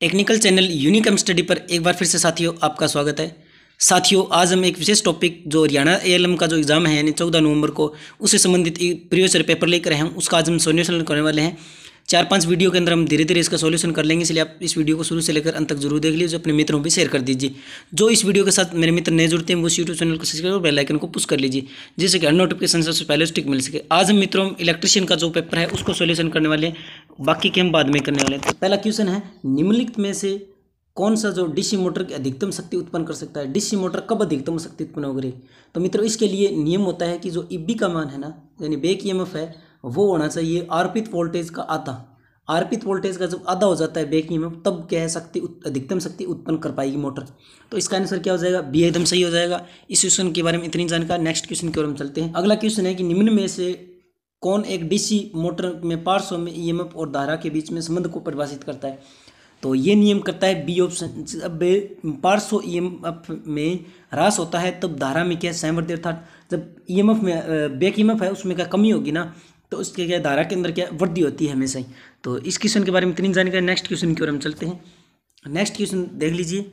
technical channel Unichem study पर एक बार फिर से साथियों आपका स्वागत है साथियों आज हम एक विशेष टॉपिक जो हरियाणा एएलएम का जो एग्ज़ाम है यानी चौदह नवंबर को उससे संबंधित एक प्रीवियस पेपर लेकर आए हैं उसका आज हम सोल्यूशन करने वाले हैं चार पांच वीडियो के अंदर हम धीरे धीरे इसका सॉल्यूशन कर लेंगे इसलिए आप इस वीडियो को शुरू से लेकर अंत तक जरूर देख लीजिए अपने मित्रों भी शेयर कर दीजिए जो इस वीडियो के साथ मेरे मित्र नए जुड़ते हैं वो यूट्यूब चैनल को सब्सक्राइब और बेलाइकन को पुश कर लीजिए जिससे कि हर नोटिफिकेशन सबसे पहले स्टिक मिल सके आज हम मित्रों इलेक्ट्रिशियन का जो पेपर है उसको सोल्यूशन करने वाले बाकी के हम बाद में करने वाले तो पहला क्वेश्चन है निम्नलिखित में से कौन सा जो डीसी मोटर की अधिकतम शक्ति उत्पन्न कर सकता है डीसी मोटर कब अधिकतम शक्ति उत्पन्न होगी तो मित्रों इसके लिए नियम होता है कि जो इब्बी का मान है ना यानी बेक ई है वो होना चाहिए आरपित वोल्टेज का आता आरपित वोल्टेज का जब आधा हो जाता है बेकिंग में तब क्या है शक्ति अधिकतम शक्ति उत्पन्न कर पाएगी मोटर तो इसका आंसर क्या हो जाएगा बी एकदम सही हो जाएगा इस क्वेश्चन के बारे में इतनी जानकारी नेक्स्ट क्वेश्चन की ओर हम चलते हैं अगला क्वेश्चन है कि निम्न में से कौन एक डीसी मोटर में पार्श्व में ईएमएफ e और धारा के बीच में संबंध को परिभाषित करता है तो ये नियम करता है बी ऑप्शन जब पार्श्व ईएमएफ e में ह्रास होता है तब धारा में क्या सहमत अर्थात जब ईएमएफ e में बेक ईएमएफ है उसमें क्या कमी होगी ना तो उसके क्या धारा के अंदर क्या वृद्धि होती है हमेशा ही तो इस क्वेश्चन के बारे में इतनी जानकारी नेक्स्ट क्वेश्चन की ओर हम चलते हैं नेक्स्ट क्वेश्चन देख लीजिए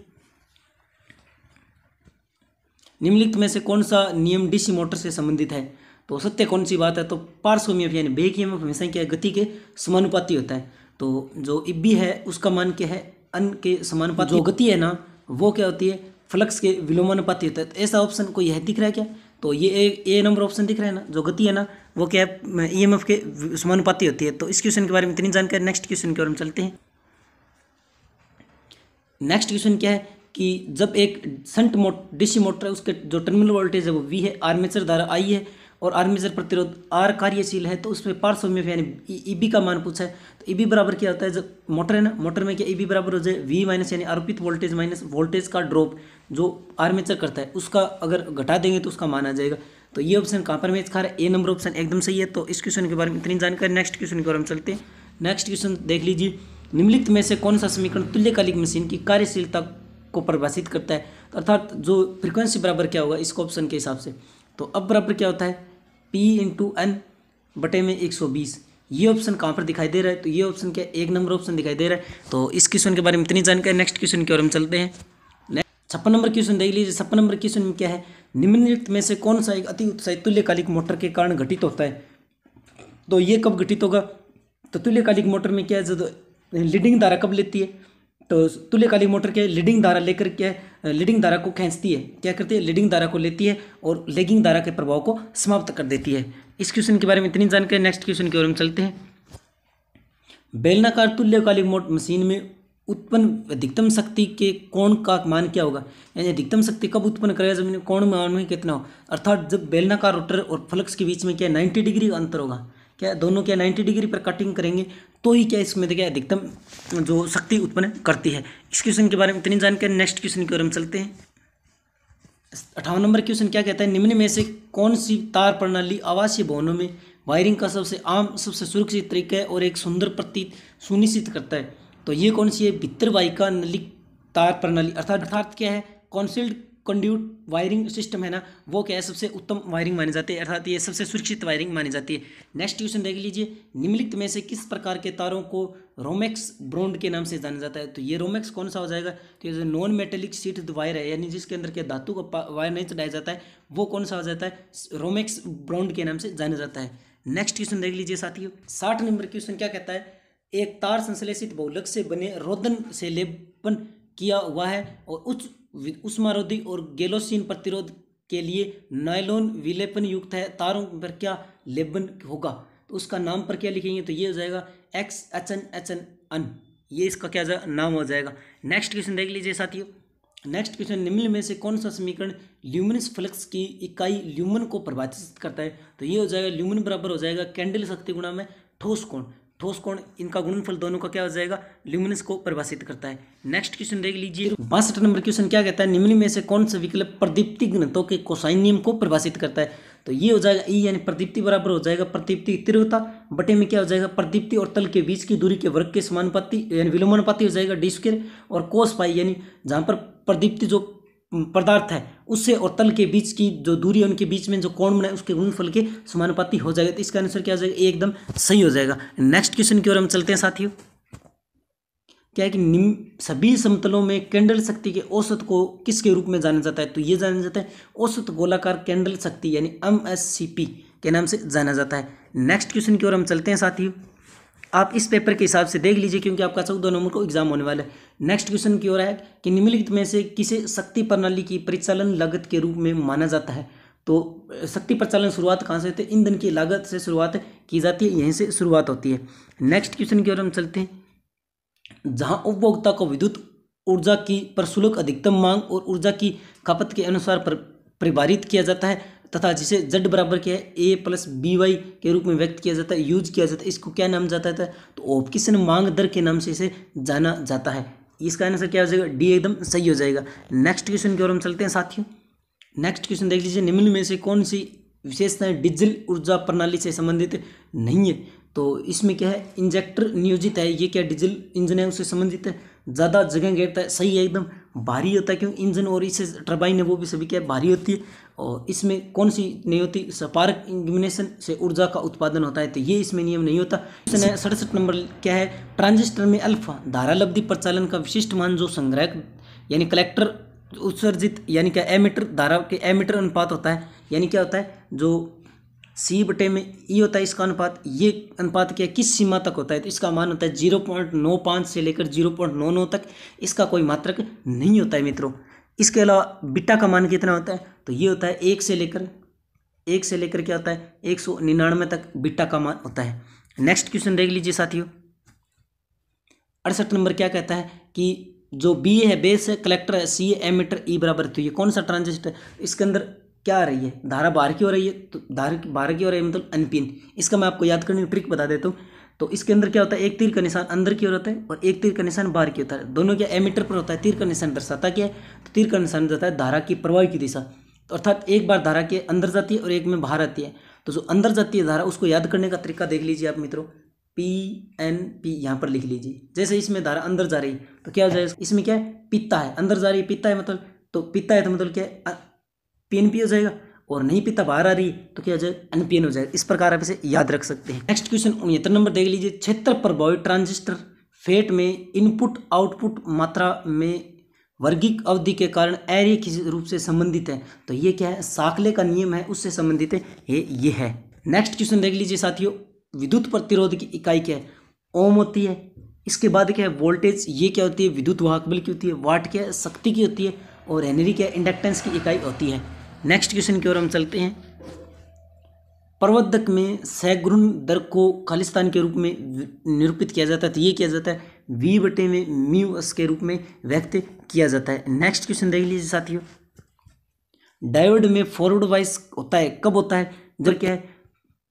निम्नलिखित में से कौन सा नियम डीसी मोटर से संबंधित है तो सत्य कौन सी बात है तो पार्सोमियफ यानी बे हमेशा क्या गति के समानुपाती होता है तो जो इब्बी है उसका मान क्या है अन के समानुपाती जो गति है ना वो क्या होती है फ्लक्स के विलोमानुपाती होता है तो ऐसा ऑप्शन कोई है दिख रहा है क्या तो ये ए, ए नंबर ऑप्शन दिख रहा है ना जो गति है ना वो क्या है ई e के समानुपाती होती है तो इस क्वेश्चन के बारे में इतनी जानकारी नेक्स्ट क्वेश्चन के बारे में चलते हैं नेक्स्ट क्वेश्चन क्या है कि जब एक संट मोट डीसी मोटर है उसके जो टर्मिनल वोल्टेज है वो वी है आर्मेचर द्वारा आई है और आर्मीचर प्रतिरोध आर कार्यशील है तो उसमें पार्श्वम्य यानी ई e- बी e का मान पूछा है तो ई e बी बराबर क्या होता है जब मोटर है ना मोटर में क्या ई बी बराबर हो जाए वी माइनस यानी आरोपित वोल्टेज माइनस वोल्टेज का ड्रॉप जो आर्मेचर करता है उसका अगर घटा देंगे तो उसका मान आ जाएगा तो ये ऑप्शन कहाँ पर मैच खा रहा है ए नंबर ऑप्शन एकदम सही है तो इस क्वेश्चन के बारे में इतनी जानकारी नेक्स्ट क्वेश्चन के बारे में चलते हैं नेक्स्ट क्वेश्चन देख लीजिए निम्नलिखित में से कौन सा समीकरण तुल्यकालिक मशीन की कार्यशीलता को परिभाषित करता है तो अर्थात जो फ्रिक्वेंसी बराबर क्या होगा इसको ऑप्शन के हिसाब से तो अब बराबर क्या होता है पी इंटू एन बटे में एक सौ बीस ये ऑप्शन कहाँ पर दिखाई दे रहा है तो ये ऑप्शन क्या एक नंबर ऑप्शन दिखाई दे रहा है तो इस क्वेश्चन के बारे में इतनी जानकारी नेक्स्ट क्वेश्चन की ओर हम चलते हैं छप्पन नंबर क्वेश्चन देख लीजिए छप्पन नंबर क्वेश्चन में क्या है निम्नलिखित में से कौन सा एक अति उत्साहित तुल्यकालिक मोटर के कारण घटित होता है तो ये कब घटित होगा तो तुल्यकालिक मोटर में क्या है जो लीडिंग धारा कब लेती है तो तुल्यकालिक मोटर के लीडिंग धारा लेकर क्या लीडिंग धारा को खींचती है क्या करती है लीडिंग धारा को लेती है और लेगिंग धारा के प्रभाव को समाप्त कर देती है इस क्वेश्चन के बारे में इतनी जानकारी नेक्स्ट क्वेश्चन की ओर हम चलते हैं बेलनाकार तुल्यकालिक मोटर मशीन में उत्पन्न अधिकतम शक्ति के कोण का मान क्या होगा यानी अधिकतम शक्ति कब उत्पन्न करेगा जब कोण मान में कितना हो अर्थात जब बेलनाकार रोटर और फ्लक्स के बीच में क्या नाइन्टी डिग्री का अंतर होगा क्या दोनों क्या नाइन्टी डिग्री पर कटिंग करेंगे तो ही क्या इसमें देखिए अधिकतम जो शक्ति उत्पन्न करती है इस क्वेश्चन के बारे में इतनी जानकारी नेक्स्ट क्वेश्चन की ओर हम चलते हैं अठावन नंबर क्वेश्चन क्या कहता है निम्न में से कौन सी तार प्रणाली आवासीय भवनों में वायरिंग का सबसे आम सबसे सुरक्षित तरीका है और एक सुंदर प्रतीत सुनिश्चित करता है तो ये कौन सी है भित्तर वायिका नलिक तार प्रणाली अर्थात अर्थात क्या है कॉन्सिल्ड कंड्यूट वायरिंग सिस्टम है ना वो क्या है सबसे उत्तम वायरिंग मानी जाती है अर्थात ये सबसे सुरक्षित वायरिंग मानी जाती है नेक्स्ट क्वेश्चन देख लीजिए निम्नलिखित में से किस प्रकार के तारों को रोमैक्स ब्रांड के नाम से जाना जाता है तो ये रोमैक्स कौन सा हो जाएगा तो ये जो नॉन मेटेलिक सीट वायर है यानी जिसके अंदर के धातु का वायर नहीं चढ़ाया जाता है वो कौन सा हो जाता है रोमैक्स ब्रांड के नाम से जाना जाता है नेक्स्ट क्वेश्चन देख लीजिए साथियों साठ नंबर क्वेश्चन क्या कहता है एक तार संश्लेषित बहुलक से बने रोदन से लेपन किया हुआ है और उच्च उष्मारोधी और गैलोसिन प्रतिरोध के लिए नायलोन विलेपन युक्त है तारों पर क्या लेबन होगा तो उसका नाम पर क्या लिखेंगे तो ये हो जाएगा X H N H N अन ये इसका क्या नाम हो जाएगा नेक्स्ट क्वेश्चन देख लीजिए साथियों नेक्स्ट क्वेश्चन निम्न में से कौन सा समीकरण ल्यूमिनस फ्लक्स की इकाई ल्यूमन को प्रभावित करता है तो ये हो जाएगा ल्यूमन बराबर हो जाएगा कैंडल शक्ति गुणा में ठोस कोण ठोस कोण इनका गुणनफल दोनों का क्या हो जाएगा ल्यूमिनस को परिभाषित करता है नेक्स्ट क्वेश्चन देख लीजिए बासठ नंबर क्वेश्चन क्या कहता है निम्न में से कौन सा विकल्प प्रदीप्ति घनत्व के कोसाइन नियम को परिभाषित करता है तो ये हो जाएगा ई e यानी प्रदीप्ति बराबर हो जाएगा प्रदीप्ति तीव्रता बटे में क्या हो जाएगा प्रदीप्ति और तल के बीच की दूरी के वर्ग के समानुपाति यानी विलोमानुपाति हो जाएगा डी स्क्र और कोस पाई यानी जहाँ पर प्रदीप्ति जो पदार्थ है उससे और तल के बीच की जो दूरी है उनके बीच में जो कोण बनाए है उसके गुणफल के समानुपाती हो जाएगा तो इसका आंसर क्या हो जाएगा एकदम सही हो जाएगा नेक्स्ट क्वेश्चन की ओर हम चलते हैं साथियों क्या है कि निम्न सभी समतलों में कैंडल शक्ति के औसत को किसके रूप में जाना जाता है तो ये जाना जाता है औसत गोलाकार कैंडल शक्ति यानी एम के नाम से जाना जाता है नेक्स्ट क्वेश्चन की ओर हम चलते हैं साथियों आप इस पेपर के हिसाब से देख लीजिए क्योंकि आपका चौदह नंबर को एग्जाम होने वाला है नेक्स्ट क्वेश्चन की ओर है कि निम्नलिखित में से किसे शक्ति प्रणाली की परिचालन लागत के रूप में माना जाता है तो शक्ति प्रचालन शुरुआत कहाँ से होती है ईंधन की लागत से शुरुआत की जाती है यहीं से शुरुआत होती है नेक्स्ट क्वेश्चन की ओर हम चलते हैं जहाँ उपभोक्ता को विद्युत ऊर्जा की प्रशुल्क अधिकतम मांग और ऊर्जा की खपत के अनुसार परिभारित किया जाता है तथा जिसे z बराबर क्या है ए प्लस बी वाई के रूप में व्यक्त किया जाता है यूज किया जाता है इसको क्या नाम जाता है तो ऑप्शन मांग दर के नाम से इसे जाना जाता है इसका आंसर क्या हो जाएगा डी एकदम सही हो जाएगा नेक्स्ट क्वेश्चन की ओर हम चलते हैं साथियों नेक्स्ट क्वेश्चन देख लीजिए निम्न में से कौन सी विशेषताएं डिजिटल ऊर्जा प्रणाली से संबंधित नहीं है तो इसमें क्या है इंजेक्टर नियोजित है ये क्या डीजल इंजन है उससे संबंधित है ज़्यादा जगह घेरता है सही है एकदम भारी होता है क्योंकि इंजन और इसे टर्बाइन है वो भी सभी क्या भारी होती है और इसमें कौन सी नहीं होती स्पार्क इंगमिनेशन से ऊर्जा का उत्पादन होता है तो ये इसमें नियम नहीं होता इसने सड़सठ नंबर क्या है ट्रांजिस्टर में अल्फा धारा लब्धि प्रचालन का विशिष्ट मान जो संग्रह यानी कलेक्टर उत्सर्जित यानी क्या एमीटर धारा के एमीटर अनुपात होता है यानी क्या होता है जो सी बटे में ई e होता है इसका अनुपात ये अनुपात क्या किस सीमा तक होता है तो इसका मान होता है जीरो पॉइंट नौ पाँच से लेकर जीरो पॉइंट नौ नौ तक इसका कोई मात्रक नहीं होता है मित्रों इसके अलावा बिट्टा का मान कितना होता है तो ये होता है एक से लेकर एक से लेकर क्या होता है एक सौ निन्यानवे तक बिट्टा का मान होता है नेक्स्ट क्वेश्चन देख लीजिए साथियों अड़सठ नंबर क्या कहता है कि जो बी है e बेस है कलेक्टर है सी है एमीटर ई बराबर तो ये कौन सा ट्रांजिस्टर इसके अंदर क्या आ रही है धारा बारह की हो रही है तो धारा बारह की हो रही है मतलब अनपिन इसका मैं आपको याद करने की ट्रिक बता देता हूँ तो इसके अंदर क्या होता है एक तीर का निशान अंदर की ओर होता है और एक तीर का निशान बाहर की होता है दोनों क्या एमीटर पर होता है तीर का निशान दर्शाता क्या है तो तीर का निशान दर्शाता है धारा की प्रवाह की दिशा तो अर्थात एक बार धारा के अंदर जाती है और एक में बाहर आती है तो जो अंदर जाती है धारा उसको याद करने का तरीका देख लीजिए आप मित्रों पी एन पी यहाँ पर लिख लीजिए जैसे इसमें धारा अंदर जा रही है तो क्या हो जाएगा इसमें क्या है पिता है अंदर जा रही है पिता है मतलब तो पिता है तो मतलब क्या पी एन पी हो जाएगा और नहीं पी तब आर आ रही तो क्या हो पी एन हो जाएगा इस प्रकार आप इसे याद रख सकते हैं नेक्स्ट क्वेश्चन उनहत्तर नंबर देख लीजिए क्षेत्र प्रभावी ट्रांजिस्टर फेट में इनपुट आउटपुट मात्रा में वर्गीक अवधि के कारण एरिय किस रूप से संबंधित है तो ये क्या है साकले का नियम है उससे संबंधित है ये ये है नेक्स्ट क्वेश्चन देख लीजिए साथियों विद्युत प्रतिरोध की इकाई क्या है ओम होती है इसके बाद क्या है वोल्टेज ये क्या होती है विद्युत वाहक बल की होती है वाट क्या है शक्ति की होती है और एनरी क्या है इंडक्टेंस की इकाई होती है नेक्स्ट क्वेश्चन की ओर हम चलते हैं प्रवर्धक में सैग्रुन दर को खालिस्तान के रूप में निरूपित किया जाता है तो ये किया जाता है वी बटे में एस के रूप में व्यक्त किया जाता है नेक्स्ट क्वेश्चन देख लीजिए साथियों डायोड में फॉरवर्ड वाइस होता है कब होता है जब क्या है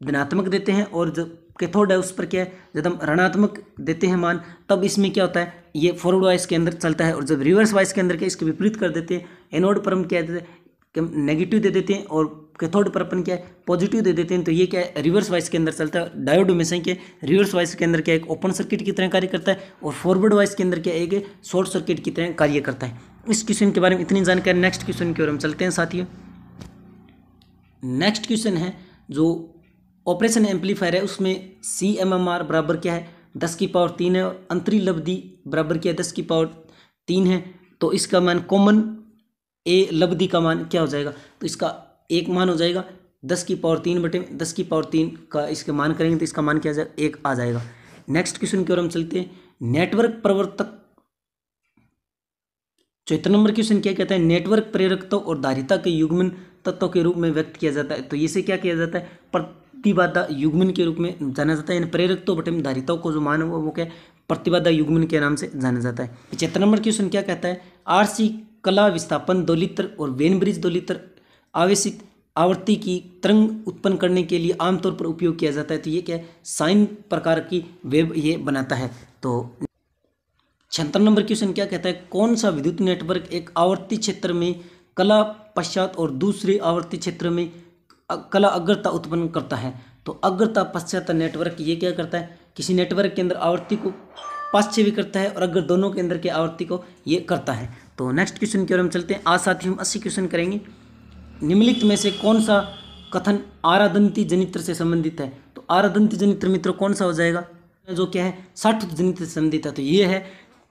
धनात्मक देते हैं और जब कैथोड है उस पर क्या है जब हम ऋणात्मक देते हैं मान तब इसमें क्या होता है ये फॉरवर्ड वाइस के अंदर चलता है और जब रिवर्स वाइस के अंदर क्या इसके विपरीत कर देते हैं एनोड पर हम क्या देते हैं नेगेटिव दे देते हैं और कैथोड पर अपन क्या है पॉजिटिव दे देते हैं तो ये क्या है रिवर्स वाइस के अंदर चलता है डायोड हमेशा क्या है रिवर्स वाइस के अंदर क्या एक ओपन सर्किट की तरह कार्य करता है और फॉरवर्ड वाइस के अंदर क्या एक शॉर्ट सर्किट की तरह कार्य करता है इस क्वेश्चन के बारे में इतनी जानकारी नेक्स्ट क्वेश्चन की ओर हम चलते हैं साथियों नेक्स्ट क्वेश्चन है जो ऑपरेशन एम्पलीफायर है उसमें सी एम एम आर बराबर क्या है दस की पावर तीन है और अंतरी लब्धि बराबर क्या है दस की पावर तीन है तो इसका मैन कॉमन ए लब्धि का मान क्या हो जाएगा तो इसका एक मान हो जाएगा दस की पावर तीन बटे दस की पावर तीन का इसके मान करेंगे तो इसका मान क्या जाएगा एक आ जाएगा नेक्स्ट क्वेश्चन की ओर हम चलते हैं नेटवर्क प्रवर्तक चौथा नंबर क्वेश्चन क्या कहता है नेटवर्क प्रेरकता और धारिता के युग्मन तत्व के रूप में व्यक्त किया जाता है तो इसे क्या किया जाता है प्रतिबाधा युग्मन के रूप में जाना जाता है यानी प्रेरकतों बटे धारिताओं को जो मान हुआ वो क्या है प्रतिबाधा युग्मन के नाम से जाना जाता है पचहत्तर नंबर क्वेश्चन क्या कहता है आरसी कला विस्थापन दोलित्र और वेनब्रिज दोलित्र आवेशित आवृत्ति की तरंग उत्पन्न करने के लिए आमतौर पर उपयोग किया जाता है तो ये क्या है साइन प्रकार की वेब ये बनाता है तो छहत्तर नंबर क्वेश्चन क्या कहता है कौन सा विद्युत नेटवर्क एक आवर्ती क्षेत्र में कला पश्चात और दूसरे आवर्ती क्षेत्र में कला अग्रता उत्पन्न करता है तो अग्रता पश्चात नेटवर्क ये क्या करता है किसी नेटवर्क के अंदर आवर्ती को पाश्च्य भी करता है और अग्र दोनों के अंदर के आवर्ती को ये करता है तो नेक्स्ट क्वेश्चन की ओर हम चलते हैं आज साथ ही हम अस्सी क्वेश्चन करेंगे निम्नलिखित में से कौन सा कथन आराधंती जनित्र से संबंधित है तो आराधंती जनित्र मित्र कौन सा हो जाएगा जो क्या है साठ जनित्र से संबंधित है तो ये है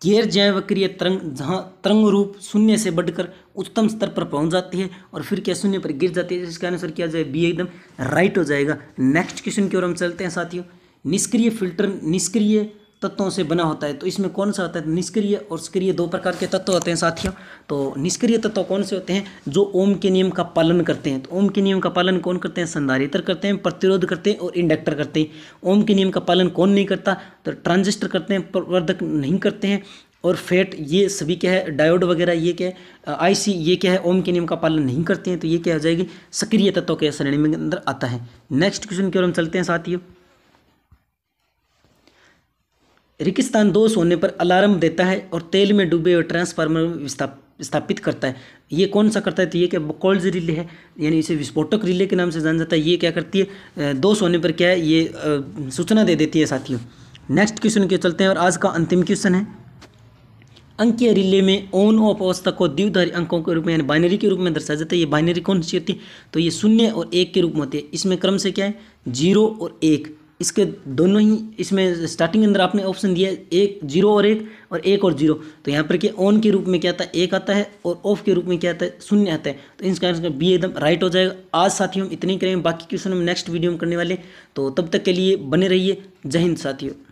गैर जैवक्रिय तरंग जहाँ तरंग रूप शून्य से बढ़कर उच्चतम स्तर पर पहुंच जाती है और फिर क्या शून्य पर गिर जाती है इसका आंसर क्या जाए बी एकदम राइट हो जाएगा नेक्स्ट क्वेश्चन की ओर हम चलते हैं साथियों निष्क्रिय फिल्टर निष्क्रिय तत्वों से बना होता है तो इसमें कौन सा होता है निष्क्रिय और सक्रिय दो प्रकार के तत्व होते हैं साथियों तो निष्क्रिय तत्व कौन से होते हैं जो ओम के नियम का पालन करते हैं तो ओम के नियम का पालन कौन करते हैं संधारित्र करते हैं प्रतिरोध करते हैं और इंडक्टर करते हैं ओम के नियम का पालन कौन नहीं करता तो ट्रांजिस्टर करते हैं प्रवर्धक नहीं करते हैं और फेट ये सभी क्या है डायोड वगैरह ये क्या है आईसी ये क्या है ओम के नियम का पालन नहीं करते हैं तो ये क्या हो जाएगी सक्रिय तत्व के श्रेणी में अंदर आता है नेक्स्ट क्वेश्चन की ओर हम चलते हैं साथियों रिकिस्तान दोष होने पर अलार्म देता है और तेल में डूबे हुए ट्रांसफार्मर विस्थाप स्थापित करता है ये कौन सा करता है तो ये क्या बकॉल्स रिले है यानी इसे विस्फोटक रिले के नाम से जाना जाता है ये क्या करती है दोष होने पर क्या है ये सूचना दे देती है साथियों नेक्स्ट क्वेश्चन के चलते हैं और आज का अंतिम क्वेश्चन है अंकीय रिले में ऑन ऑफ अवस्था को द्विधारी अंकों के रूप में यानी बाइनरी के रूप में दर्शाया जाता है ये बाइनरी कौन सी होती है तो ये शून्य और एक के रूप में होती है इसमें क्रम से क्या है जीरो और एक इसके दोनों ही इसमें स्टार्टिंग अंदर आपने ऑप्शन दिया है एक जीरो और एक और एक और जीरो तो यहाँ पर कि ऑन के रूप में क्या आता है एक आता है और ऑफ के रूप में क्या आता है शून्य आता है तो इसका आंसर बी एकदम राइट हो जाएगा आज साथियों हम इतने ही करेंगे बाकी क्वेश्चन हम नेक्स्ट वीडियो में करने वाले तो तब तक के लिए बने रहिए जय हिंद साथियों